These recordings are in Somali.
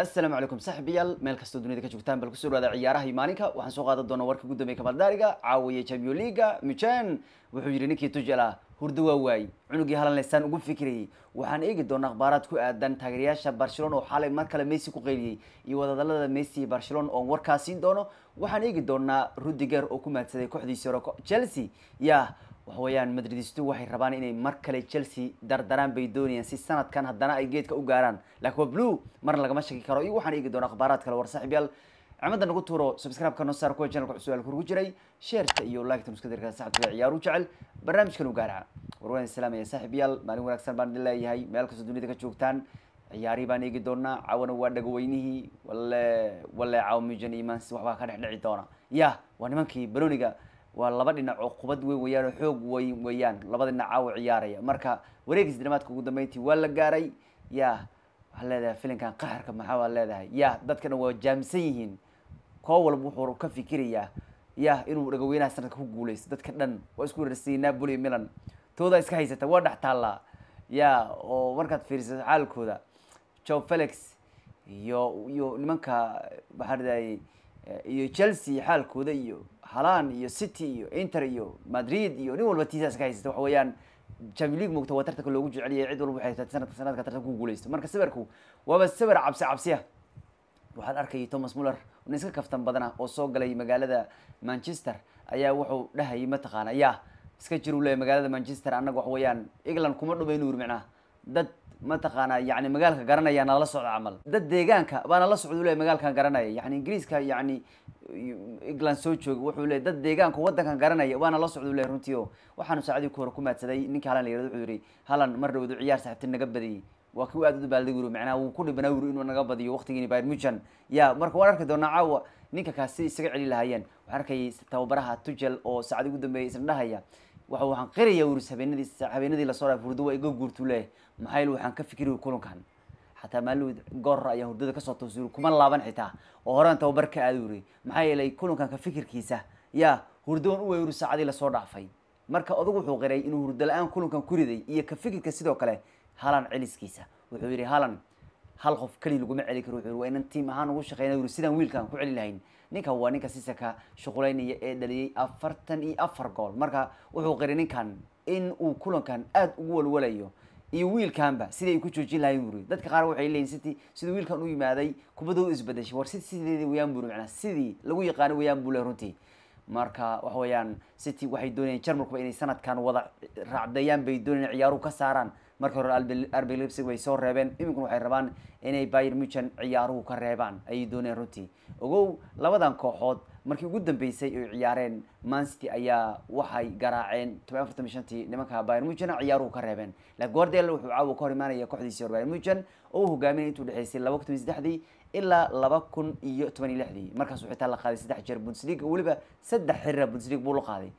asalaamu calaykum saaxiibayaal meel kastoo dunida ka joogtaan bal kusoo dhawaada ciyaaraha iyo maalinka waxaan soo qaadan doonaa warka gudoomiye kabaddaariga caawiye champion leaga mujan wuxuu yidhi ninkii tujela hurda waa waay cunugii halan ugu fikirayay waxaan eegi doonaa akhbaaraad ku aadan taageerayaasha barcelon oo xalay mar kale messi ku qeyliyey iyo wadahadalada messi iyo barcelona oon warkaas siin doono waxaan eegi doonaa rudiger oo ku maadsaday kooxdiisii hore chelsea yah waxa weeyaan madridistu waxay rabaan inay mar kale chelsea dardaraan bay doonayaan si sanadkan haddana ay geedka u gaaraan laakiin waa blue marna lagama shaki karo iyo waxaan eegi doonaa akhbaaraad kale war saaxiibyaal cimada nagu tuuro subscribe-ka noo kuwa channelka cusub halku rugu jiray sheerta iyo like-ta nuska dirka ciyaaru jecel barnaamijkan u gaaraca warwaan salaamaya saaxiib yaal maalin wanaagsan baan idin leeyahay meel kastoo dunida ka joogtaan ciyaari baan eegi doonaa cawana waa dhagoweynihii walle walle caawa mijan iimaan waxbaa ka dhexdhici doona ya waa nimankii baloniga waa laba dhinac oo qubad weyn weyaan oo xoog weyn weeyaan laba dhinaca u ciyaaraya marka wareegiis dramaadka ugu dambeyntii waa la gaaray yaa waxaa leedahay filinkan qaxarka maxaa waa leedahay ya dadkana waa jaamisan yihiin koo walba wuxuu ka fikirayaa ya inuu dhagaweynaha sanadka ku guuleysto dadka dhan waa isku rarsiinaa buli milan toodaa iska haysata waa dhex taallaa ya oo markaad fiirisa xaalkooda jow felix iyo iyo nimanka maxaan idahayey iyo chelsea xaalkooda iyo halan iyo city iyo inter iyo madrid iyo nin walba tiisaas ka haysata waxa weeyaan champion league waa tartanka loogu jeceliya cid walba waxay sanadka sanadka tartanka ku guuleysto marka sawirku waaba sawir cabsi cabsi ah waxaan arkayay thomas muller nin iska kaftan badana oo soo galay magaalada manchester ayaa wuxuu dhahayay mataqaana yaa iska jiru le magaalada manchester annaga waxa weeyaan england kuma dhumaynuur micnaa dad mataqaanaa yani magaalka garanaya nalala socda camal dad deegaanka baana la socda ule magaalkan garanaya yani ingiriiska yani england soo jooga wuxuu leey dad deegaanku wadankan garanaya waana la socda ule runtii o waxaanu saacadii kuhore hore ku maadsaday ninka halan la yarado wuxuu yidhi halan mar dhawdu ciyaar saaxibtin naga badiyey waa kii aad aada u macnaha wuu ku dhibanaa wuri inuu naga badiyo waqtigiini bayr mujan ya marka waan arki doonaa caawa ninka kaas si isaga celi lahaayeen waxaan arkayay tababaraha tujel oo saacadii ugu dambeeyay isna dhahaya waxa waxaan qiraya wiris habeenadii habeenadii la soo hurdo waa iga guurtuu leeyahay maxaa yeele waxaan ka fikiri kulankan xataa maalin goor ayaa hurdada kasoo toosi yiri kuma laaban xitaa oo horaan tababar ka aadi yiri maxaa yeelay kulankan ka fikirkiisa yaa hurdoon u weeru saacadii lasoo dhaafay marka odagu wuxuu qiray inuu hurdo la-aan kulankan ku riday iyo ka fikirka sidoo kale halan celiskiisa wuxuu yidhi halan hal qof keli laguma celi karo wuxuu waa inaan tiim ahaan ugu shaqeyna yuri sidaan wiilkaan ku celi lahayn ninkan waa ninka sisa ka shuqulaynaya ee dhaliyey afartan iyo afar gool marka wuxuu qiri ninkan in uu kulankan aada ugu walwalayo iyo wiilkanba sidii ay ku joojin lahayn wuri dadka qaar waxay leeyihin city siduu wiilkan u yimaaday kubadda u isbedeshay war city sideedii wayaan buu macnaa sidii lagu yaqaano wayaan buu le runtii marka waxa weeyaan city waxay doonayaan jarmalkuba inay sanadkan wada raacdeeyaan bay doonayeen ciyaaruhu ka saaraan marka hore arbi lipsig way soo reebeen iminkuna waxay rabaan inay bayer mujan ciyaaruhu ka reebaan ayay dooneen runtii ogow labadan kooxood markii ugu dambeysay ay ciyaareen mansity ayaa waxay garaaceen toban afartan shantii nimanka bayer mujana ciyaaruhu ka reebeen la gordel wuxuu caawa ka hor imaanaya kooxdiisii hor bayer mujan oo u hogaaminaya intuu dhexeysay laba kun toban saddexdii ilaa laba kun iyo toban iyo lixdii markaasuu xitaa la qaaday saddex jeer bundesliga weliba saddex xirira bundesliga buu la qaaday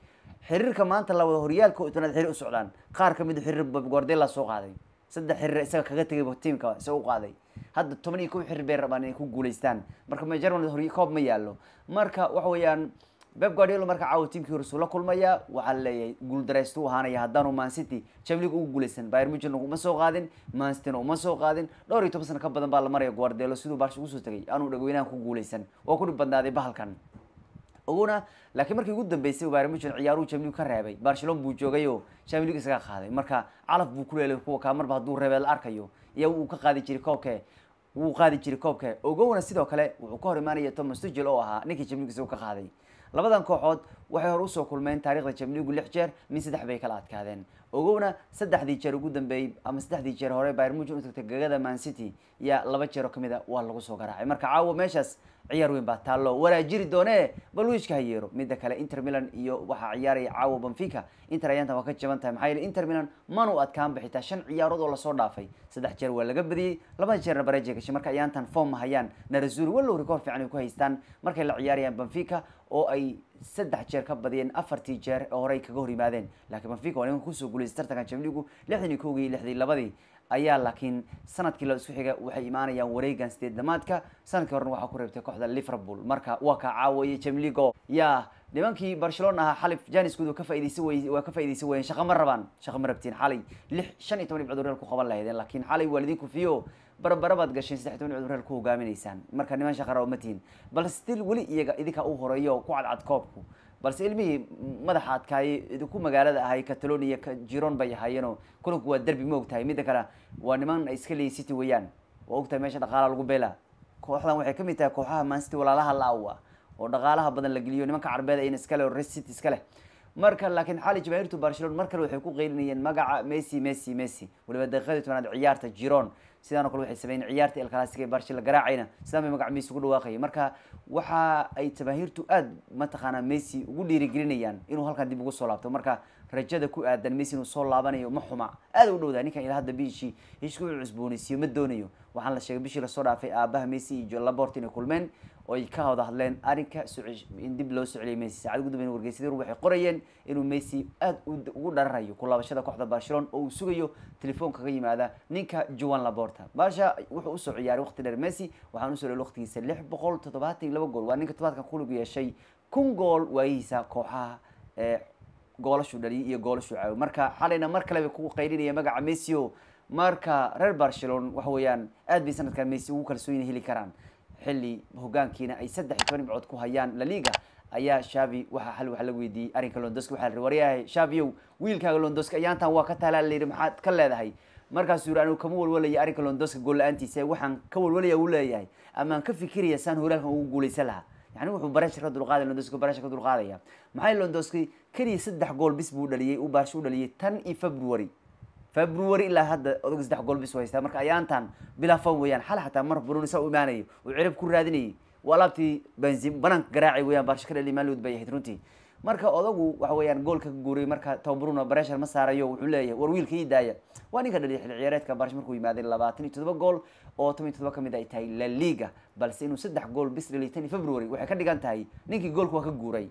xiriirka maanta lawada horyaalka tanaad xiri u socdaan qaar kamid ah xiriir guardela soo qaaday saddex xiriir isaga kaga tegay tiamka isaga u qaaday hadda toban iyo kow xiriir bay rabaan inay ku guuleystaan marka majerman hor koob ma yaallo marka waxa weeyaan beb guardelo marka caawa tiimkii horesuu la kulmayaa waxaa laleeyahay guuldaraystu ahaanaya haddaanu man city jamlig ugu guuleysan byr mujilna uma soo qaadin man cityna uma soo qaadin dhowr iyo toban sana ka badan baa la maraya guardelo siduu baash ugu soo tegay anuu dhagweynahan ku guulaysan oo ku dhib badnaaday bahalkan uguna laakiin markii ugu dambeysay baaramujin ciyaaruu jamligu ka reebay barcelon buu joogay oo isaga qaaday marka calaf buu ku leelay kuwa kaa marba hadduu la arkayo iyagu uu ka qaadi jiray koobke wuu qaadi jiray koobke ogowna sidoo kale wuxuu ka hor imaanaya thomas tugel oo ahaa ninkii jamlig isagu ka qaaday labadan kooxood waxay hore usoo kulmeen taariikhda jamligu lix jeer min saddex bay kala adkaadeen ogowna saddexdii jeer ugu dambeeyey ama saddexdii jeer hore byrmuji u tagtay gagada man city yaa laba jeer oo kamida ah waa lagu soo garaacay marka caawa meeshaas ciyaar weyn baa taallo walaa jiri doonee balwiiska ha yeero midda kale inter milan iyo waxaa ciyaaraya caawa banfica inter ayaantan waa ka jaban tahay maxaa yeele inter milan manu adkaan xitaa shan ciyaarood oo lasoo dhaafay saddex jeer waa laga badiyey labada jeerna bareejay gashay marka ayaantan form ma hayaan narazuri wallow record fiican ay ku haystaan markay la ciyaarayaan banfica oo ay saddex jeer ka badiyeen afartii jeer oo horey kaga hor yimaadeen laakiin banfica oo nimanka kusoo guulaystay tartanka jamligu lixdan iyo kowgii lixdii labadii ayaa laakiin sanadkii la isku xiga waxay imaanayaan wareegan sideed dhamaadka sanadkii horena waxaa ku reebtay kooxda liverpool marka waa ka caawayay jamligo yaa nimankii barcelona ahaa xalif janisgood ka faaideysan wey waa ka faaideysan weyeen shaqo ma rabaan shaqo ma rabtiin xalay lix shan iyo toban dhibcood reer ku qaban lahaydeen laakiin xalay waa lidin barbara baad gasheen saddexdan cudurro reer ku hogaaminaysaan marka niman shaqara ma tihin bal still weli iyaga idinkaa u horeeyo ku cadcad koobku balse ilmihii madaxa adkaayay idinku magaalada ahay catalon iyo jiron bay ahaayeenoo kulanku waa derbi ma ogtahay midda kale waa niman ay iska leeyiin city weeyaan waa ogtahay meesha dhaqaalaha lagu beela kooxdan waxay kamid tahay kooxaha mancity walaalaha la-awa oo dhaqaalaha badan la geliyo nimanka carbeed ayna iska leh oo red city iska leh marka laakiin xali jamaahirtu barcelona mar kale waxay ku qeylinayeen magaca messi messi messi weliba daqiiqadii tobanaad ciyaarta jiron sidaan o kale waxay sameeyen ciyaarta el classica barshi la garaacayna sidaan bay magacmiis ugu dhawaaqayay marka waxa ay jamaahiirtu aada mataqaanaa messi ugu dhiirigelinayaan inuu halkan dib ugu soo laabto marka rajada ku aadan messi inuu soo laabanayo ma xuma aad u dhowdaa ninkan ilaa hadda bishii heshku cusbooneysiyo ma doonayo waxaan la sheegay bishii lasoo dhaafay aabaha messi iyo jolaborti inay kulmeen oo ay ka wada hadleen arrinka in dib loo socliyay messi saacad ugu dambeyn waxay qorayeen inuu messi aada ugu dhararayo kulaabashada kooxda barcelon oo uu sugayo telefoon kaga yimaada ninka juan laborta baasha wuxuu usoo ciyaaray waqti dheer messi waxaan usoo dheli waqtigiisa lix boqol toddobaatan iyo laba gool waa ninka todobaadkan kulug yeeshay kun gool waayihiisa kooxaha ee eh, goolashu dhaliy iyo goolashu caawi marka xalayna mar kaleba ku qaylinaya magaca messio marka reer barcelon waxa weeyaan aad bay sanadkan messi ugu kalsoon heli karaan xilli hogaankiina ay saddex iyo toban dhibcood ku hayaan laliga ayaa shavi waxa hal wax la weydiiyey arrinka londoska waxa la waryahay shaviyow wiilkaaga londoska ayaantan waa ka taalaa la yidhi maxaad ka leedahay markaasuu yidhi anigu kama walwalaya arrinka londoska gool la-aantiisa waxaan ka walwalaya u leeyahay amaan ka fikiraya saan horaalkan ugu guulaysan lahaa yani wuxuu barasha ka dulqaadaya londoska barasha ka dulqaadaya maxay londoski keliya saddex gool bis buu dhaliyey uu baarsho u dhaliyey tan iyo february february ilaa hadda odog saddex bis haystaa marka ayaantan bilaafan weyaan xal xataa mar banuun isaa u imaanayo uu cirib ku raadinayay waa alaabtii banziin banaanka garaaci weyaan baarshakar elimaalood bay ahayd runtii marka odagu waxa weeyaan goolka ka guuray marka tobabruna bareeshar ma saarayo wuxuu leeyahay war wiilka ii daaya waa ninka dhaliya xilli ciyaareedka barsh markuu yimaaday labaatan iyo todoba gool oo toban iyo todoba mid ah ay tahay la liga balse inuu saddex gool bis dhaliy iyo february waxay ka dhigan tahay ninkii goolka waa ka guuray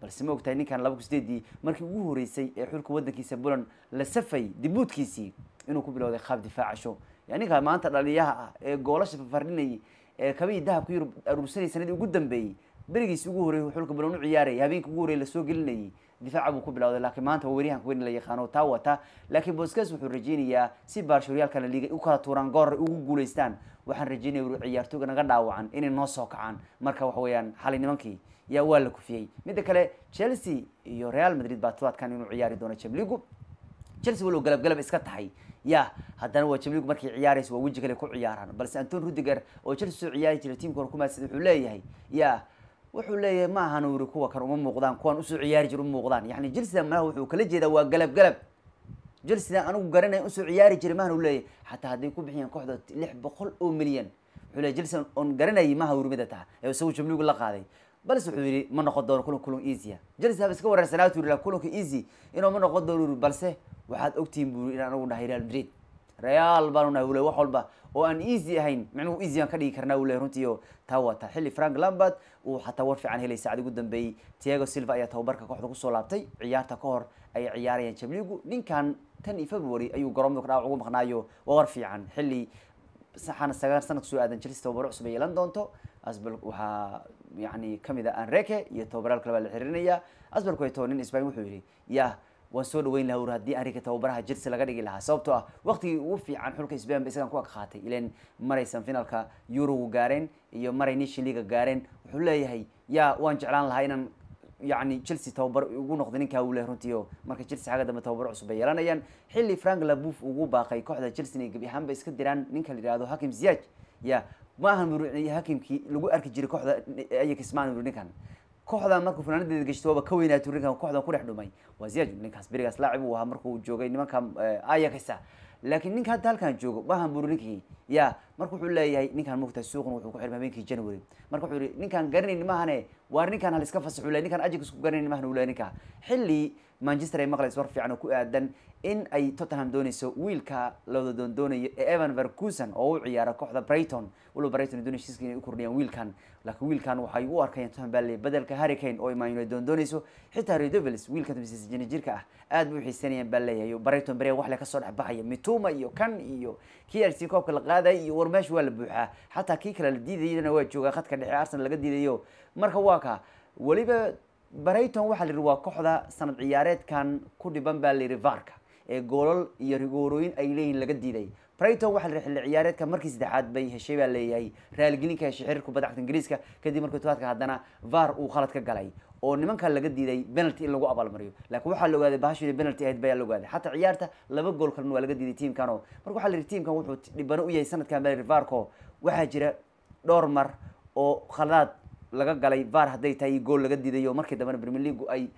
balse ma ogtahay ninkan laba kun sideedii markii ugu horeysay ee xulka wadankiisa puland la safay dibuudkiisii inuu ku bilowday qaab difaacasho ninka maanta dhaliyaha ah ee goolasha fafardhinayay ee kabihii dahabka yurub aruursanayay sanadii ugu dambeeyey berigiisi ugu horreeyay xulka puland u ciyaarayay habeenkii ugu horreeyay lasoo gelinayay difaaca buu ku bilowday laakiin maanta waaweryahanka weyn la yaqaano taa wata laakiin booskas wuxuu rajeynayaa si baarshooryaalkana liigay u kala tuuraan goorra ugu guulaystaan waxaan rajeynaya ciyaartooyga naga dhaawacan inay noo soo kacaan marka waxa weeyaan xalay nimankii yaa waa la kufiyey midda kale chelsea iyo real madrid baa todobaadkan inuu ciyaari doono jamligu chelsea walow galabgalab iska tahay ya haddana waa jamligu markay ciyaarayso waa weji kale ku ciyaaraan balse anton rudiger oo chelsea soo ciyaari jiray tiamkoona kumaasida wuxuu leeyahay ya wuxuu leeyahay ma ahan uri kuwa kan uma muuqdaan kuwan usoo ciyaari jir u muuqdaan yani jelsea wuxuu kala jeedaa waa galabgalab jelsidan anigu garanaya usoo ciyaari jiray mahan u leeyahy xataa hadday ku bixiyaan kooxda lix boqol oo milyan wuxuu leey jelsan oon garanayay maha urmida taha ee isagu jamligu la qaaday balse wuxuu yihi ma noqon doono kulan kulan easya ah. jels haba iska wareersanaa tu yiri kulanka easy inuu ma noqon doono uri balse waxaad ogtihiin buu in anagu nahay real madrid real baanu nahay wule wax walba oo aan easy ahayn micnuhu easy aan ka dhigi karnaa wule runtiiyo taa waa taa xilli frank lambard uu xataa war fiican helay saacadi ugu dambeeyey tiego silva ayaa tababarka kooxda kusoo laabtay ciyaarta ka hor ayay ciyaarayaan jamligu ninkan tan iyo february ayuu garoomada kadhac ugu maqnaayo waa war fiican xilli saxana sagaal sanad kusoo aadan jels tababaro cusub ay yeelan doonto waxaa yani kamid a anreke iyo tababaraal kale baa la xiriirinaya asbalku way to nin sbain wuxuu yihi yah waan soo dhaweyn laha ur haddii anreke tababaraha jers laga dhigi lahaa sababto ah waqtigii ugu fiican xulka sbain ba isagan ku ag qaatay maraysan finaalka eurogu gaareen iyo maray nation leaga gaareen wuxuu leeyahay ya waan jeclaan lahaa inaan yani chelsea tababar ugu noqda ninkaa uu leh runtiio marka chelsea xagga dambe tababaro cusub bay yeelanayaan xilli frank labuuf ugu baaqay kooxda chelsea inay gebi ahaanba iska diraan ninka la yihahdo hakim ziyaj ya maahan ahan hakimkii lagu arki jiray kooxda ay kismaan uri ninkan kooxda markuu funaanadeeda geshto waaba ka weynaatu ninkan kooxdan ku dhex dhumay waa ziyaaj ninkaas berigaas laacib uu ahaa markuu joogay nimankan ayakisa laakiin ninka hadda halkan joogo maahan ahan buri ninkii ya marka wuxuu leeyahay ninkaan moogtaa suuqna wuxuu ku xirmay habeenkii january marka wuxuu yihi ninkaan garanayn mahane waar ninkaan hal iska fasax ninkaan ajirkiis ku garanayn mahane ule ninkaa xilli manchester ay maqlayso war fiican oo ku aadan in ay tottenham doonayso wiilka lawada doondoonayo ee evan vercuson oo u ciyaara kooxda brighton walow brighton doonaysiiska inay u kordhiyaan wiilkan laakiin wiilkan waxay u arkayaan tottenham baa bedelka hurricane oo imaan united doondoonayso xitaa redevils wiilka tamsiisa jini ah aad bay u xiisanayaan baa leeyahay brighton bere wax le kasoo dhex baxaya mituma iyo kan iyo kii koobka la qaadaya iyo war meesha waa la buuxaa xataa kii kale la diidayna waa joogaa khadka dhexe arsenal laga diidayo marka waa ka weliba barayton waxaa la yidhi waa kooxda sanad ciyaareedkan ku dhiban baa la yidhi vaarka ee goolal iyo rigoorooyin ay leeyihin laga diiday brighton waxaa layihi xilli ciyaareedka markii saddexaad bay heshay baa leeyahay raaligelinka heshay xiriir kubadda cagta ingiriiska kadib markii tobaadka haddana vaar uu khalad ka galay oo nimanka laga diiday benalty in lagu abaalmariyo laakiin waxaa la ogaaday bahashooda benalty ahayd bayaa la ogaaday xataa ciyaarta laba gool kalena waa laga diiday tiimkanoo marka waxaa la yihi tiimkan wuxuu dhibano u yahay sanadkan bari varco waxaa jira dhowr mar oo khalaad laga galay var hadday tahay gool laga diidayo markii dambena premier leagu ay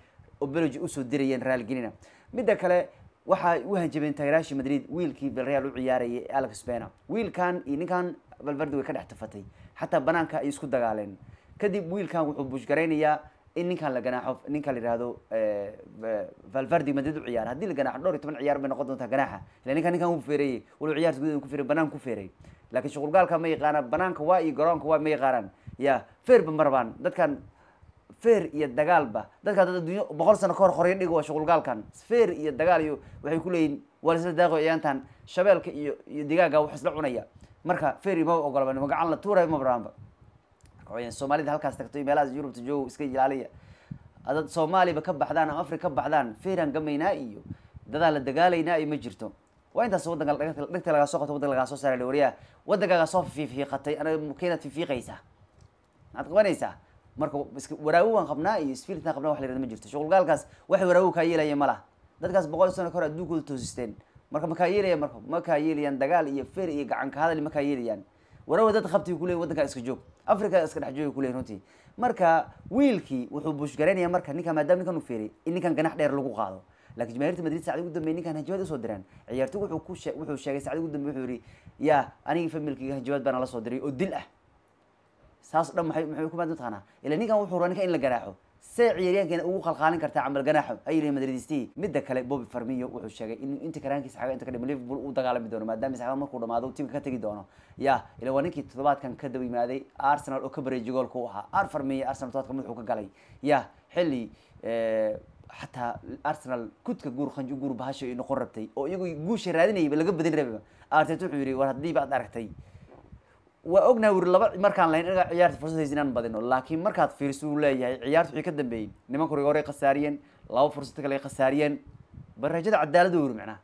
obologi usoo dirayeen raaligelina midda kale waxaa u hanjabeen taageerayaashii madrid wiilkii belreal u ciyaarayay alex bena wiilkan iyo ninkan valverde way ka dhex tafatay xataa banaanka ay isku dagaaleen kadib wiilkan wuxuu bushgaraynayaa in ninkaan la ganaaxo ninkaan la yihahdo eh, valverdi madrid u ciyaar haddii la ganaaxo dhowr iyo toban ciyaar bay noqon doontaa ganaaxa ila ninkaan ninkaan u feereeyey walow ciyaarta gudaheeda ku feerey banaan ku feerey laakiin shuqulgaalka ma yaqaanaan banaanka waa iyo garoonka waa ma yaqaanaan ya feerba marabaan dadkan feer iyo dagaalba dadkaa dad adduunyo boqol sano ka hor horya dhigo waa shuqulgaalkan feer iyo dagaal iyo waxay kuleeyihin waa laisla daaqo ciyaantan shabeelka iyo iyo digaaga wax isla cunaya marka feer imaba ogolaba gacan la tuuraya ma banaanba cooyeen soomaalida halkaas tagto meelahas yurub joog iska ilaaliya dad soomaaliba ka baxdaan ama afrika ka baxdaan fehran gamaynaa iyo dadaan la dagaalaynaa iyo ma jirto waa intaas wadanka dhegta lagaa soo qabto wadanka lagaa soo saara waryaha wadankaaga soo fiifiiqatay anaga keenaad fiifiiqaysaa maxaad qabanaysaa marka waraago waan qabnaa iyo sfilitan qabnaa wax la yirahda ma jirto shuqulgaalkaas waxay waraago kaa yeelaya ma laha dadkaas boqol sano ka hor adduunkooda toosisteen marka makaa yeelayaan marka makaa yeelayaan dagaal iyo fer iyo gacanka hadal makaa yeelayaan waraago dad qabti kuleey wadankaa iska joog africa iska dhex dhexjooga kuleyin runtii marka wiilkii wuxuu buushgaraynaya marka ninka maadaama ninkan u feeray in ninkan ganax dheer lagu qaado lakin jamaahirta madrid sacdi ugu dambey ninkan hanjabaad usoo direen ciyaartoy wuxuu ku shee wuxuu sheegay sacdi ugu dambe wuxuu yihi ya anigii familkayga hanjabaad baana la soo diray oo dil ah saas o dhan maay maxay ku maad ila ninkan wuxuu rabaa ninka in la garaaco see ciyaaryahankeen ugu qalqaalin kartaa camal ganaaxo ayili madridistihi midda kale bobi farmiyo wuxuu sheegay inuu inta karaankiis xaga inta ka liverpool u dagaalami doono maadaama isxaga markuu dhamaado tiimka ka tegi doono ya ila waa ninkii toddobaadkan ka daba yimaaday arsenal oo ka baray jigoolka u ahaa ar farmiyo arsenal toddobaadka madaxuu ka galay ya xilli eh, xataa arsenal kudka guur qanjo guur bahasho ay noqon rabtay oo iyagu guusha raadinayayba laga badin rababa artet wuxuu yihi war haddiiba ad aragtay waa ognahay weri laba markaan lahayn inaga ciyaarta fursadays inaan badino laakiin markaad fiiriso uu leeyahay ciyaarta wixii ka dambeeyey nimanku rig horey khasaariyeen laba fursad kale ay khasaariyeen bareejada cadaalada weri macnaha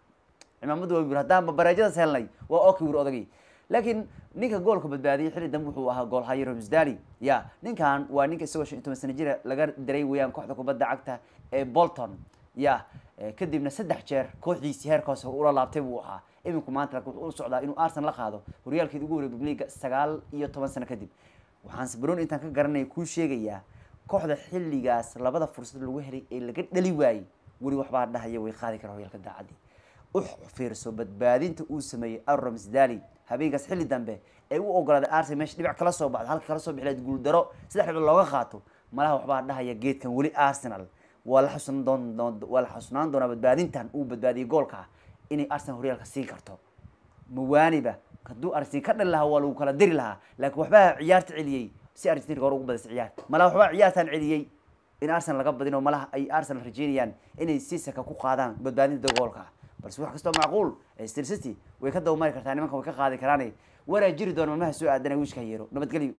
cimaamadda waa wir haddaan bareejadaas helnay waa oki wir odagi laakiin ninka goolka badbaadiyay xilli dambe wuxuu ahaa goolhayo romsdali ya ninkan waa ninka isagoo shan iyo toban sana jira laga diray weyaan kooxda kubadda cagta ee bolton ya Eh, kadibna saddex jeer kooxdiisii heerka hoose ula laabtay buu ahaa iminku maanta wuxuu u socdaa inuu arsenal la qaado horyaalkeedi ugu horey liiga sagaal iyo toban sano kadib waxaanse baroni intaan ka garanaya kuu sheegayaa kooxda xilligaas labada fursad lagu helay ee laga dhali waayey weli waxbaa dhahaya way qaadi kara horyaalka daacadii u fiirso badbaadinta uu sameeyey aromsdali habeenkaas xilli dambe ee u ogolaaday arsenal meesha dhibac kala soo baxda halka kala soo bixlayd guuldaro saddex dhibcood looga qaato malaha waxbaa dhahaya geedkan weli arsenal waa la xusnaan doon doonaa badbaadintan uu badbaadiyey goolkaa inay arsenal horyaalka siin karto mawaaniba haduu arsenal ka dhali lahaa waa lagu kala diri lahaa laakiin waxbaa ciyaarta celiyey si argentina hore ugu badisay ciyaar malaha waxbaa ciyaartan celiyey in arsenal laga badino malaha ay arsenal rajeynayaan inay si ku qaadaan badbaadinta goolkaa balse wax kastoo macquul stil way ka dabamari kartaa nimanka way ka qaadi karaane waraa jiri doona maalmaha soo aadanay wiishka yeero nabadgelyo